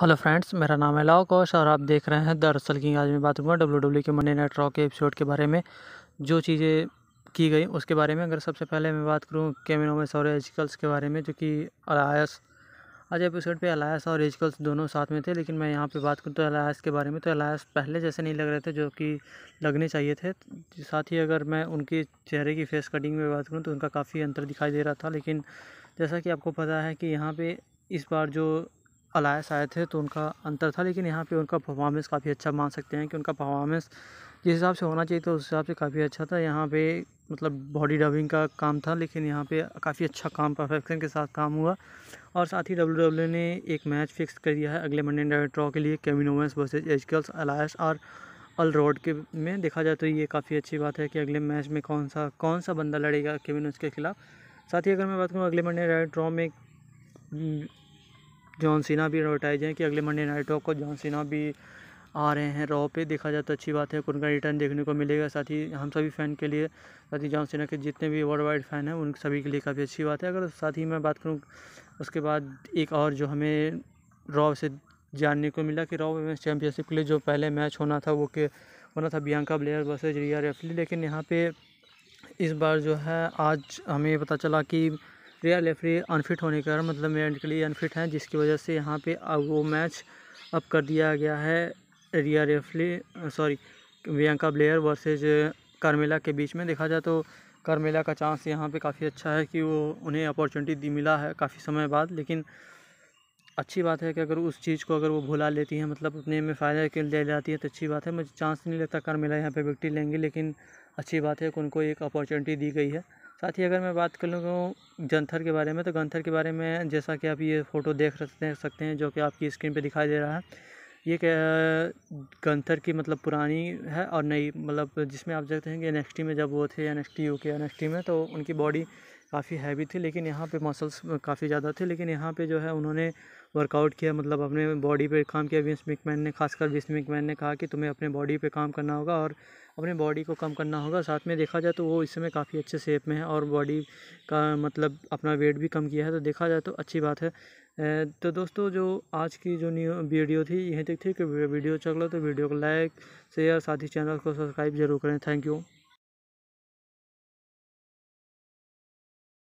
hello friends मेरा नाम है लाओ कौश और आप देख रहे हैं दरअसल की आज मैं बात करूँगा डब्ल्यू डब्ल्यू e के मनी नेट रॉक के एपिसोड के बारे में जो चीज़ें की गई उसके बारे में अगर सबसे पहले मैं बात करूँ कैमिनो में और एजिकल्स के बारे में जो कि अलायस आज एपिसोड पे अलायस और एजिकल्स दोनों साथ में थे लेकिन मैं यहाँ पे बात करूँ तो अलायस के बारे में तो अलायस पहले जैसे नहीं लग रहे थे जो कि लगने चाहिए थे साथ ही अगर मैं उनके चेहरे की फेस कटिंग में बात करूँ तो उनका काफ़ी अंतर दिखाई दे रहा था लेकिन जैसा कि आपको पता है कि यहाँ पर इस बार जो अलायस आए थे तो उनका अंतर था लेकिन यहाँ पे उनका परफॉर्मेंस काफ़ी अच्छा मान सकते हैं कि उनका परफॉर्मेंस जिस हिसाब से होना चाहिए तो उस हिसाब से काफ़ी अच्छा था यहाँ पे मतलब बॉडी डबिंग का काम था लेकिन यहाँ पे काफ़ी अच्छा काम परफेक्शन के साथ काम हुआ और साथ ही डब्ल्यू डब्ल्यू e ने एक मैच फिक्स कर दिया है अगले मंडे नाइट ड्रॉ के लिए केविन वर्सेज वर्सेज एजकल्स अलायस और अल रोड के में देखा जाए तो ये काफ़ी अच्छी बात है कि अगले मैच में कौन सा कौन सा बंदा लड़ेगा केविन के खिलाफ साथ ही अगर मैं बात करूँ अगले मंडे नाइट ड्रॉ में जॉन सीना भी एडवर्टाइज है कि अगले मंडे नाइट रॉक को जॉन सीना भी आ रहे हैं रॉ पे देखा जाए तो अच्छी बात है उनका रिटर्न देखने को मिलेगा साथ ही हम सभी फ़ैन के लिए साथ ही जॉन सीना के जितने भी वर्ल्ड वाइड फ़ैन हैं उन सभी के लिए काफ़ी अच्छी बात है अगर साथ ही मैं बात करूँ उसके बाद एक और जो हमें रॉ से जानने को मिला कि रॉ वेमेंस चैम्पियनशिप के लिए जो पहले मैच होना था वो के होना था बियंका ब्लेयर वर्सेज रिया रेफली लेकिन यहाँ पे इस बार जो है आज हमें पता चला कि रिया रेफरी अनफिट होने के कारण मतलब लिए अनफिट हैं जिसकी वजह से यहाँ पे अब वो मैच अब कर दिया गया है Rhea Ripley sorry Bianca Belair versus Carmella के बीच में देखा जाए तो कार्मेला का चांस यहाँ पे काफ़ी अच्छा है कि वो उन्हें अपॉर्चुनिटी दी मिला है काफ़ी समय बाद लेकिन अच्छी बात है कि अगर उस चीज़ को अगर वो भुला लेती हैं मतलब अपने में फ़ायदा के ले जाती है तो अच्छी बात है मुझे चांस नहीं लगता कार्मेला यहाँ पर विक्ट्री लेंगी लेकिन अच्छी बात है कि उनको एक अपॉर्चुनिटी दी गई है साथ ही अगर मैं बात कर लूँ गंथर के बारे में तो गंथर के बारे में जैसा कि आप ये फ़ोटो देख सकते हैं जो कि आपकी स्क्रीन पे दिखाई दे रहा है ये गंथर की मतलब पुरानी है और नई मतलब जिसमें आप देखते हैं कि एन में जब वो थे एन एस टी यू के एन में तो उनकी बॉडी काफ़ी हैवी थी लेकिन यहाँ पे मसल्स काफ़ी ज़्यादा थे लेकिन यहाँ पे जो है उन्होंने वर्कआउट किया मतलब अपने बॉडी पे काम किया विंस मैन ने खासकर विंस मैन ने कहा कि तुम्हें अपने बॉडी पे काम करना होगा और अपने बॉडी को कम करना होगा साथ में देखा जाए तो वो इस समय काफ़ी अच्छे शेप में है और बॉडी का मतलब अपना वेट भी कम किया है तो देखा जाए तो अच्छी बात है तो दोस्तों जो आज की जो न्यू वीडियो थी यहीं तक थी कि वीडियो चल रहा तो वीडियो को लाइक शेयर साथ ही चैनल को सब्सक्राइब जरूर करें थैंक यू